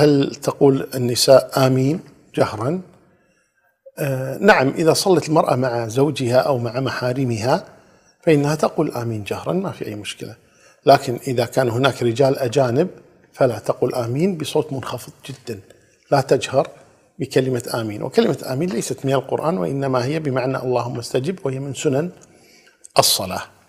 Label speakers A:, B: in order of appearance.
A: هل تقول النساء آمين جهرا آه نعم إذا صلت المرأة مع زوجها أو مع محارمها فإنها تقول آمين جهرا ما في أي مشكلة لكن إذا كان هناك رجال أجانب فلا تقول آمين بصوت منخفض جدا لا تجهر بكلمة آمين وكلمة آمين ليست من القرآن وإنما هي بمعنى اللهم استجب وهي من سنن الصلاة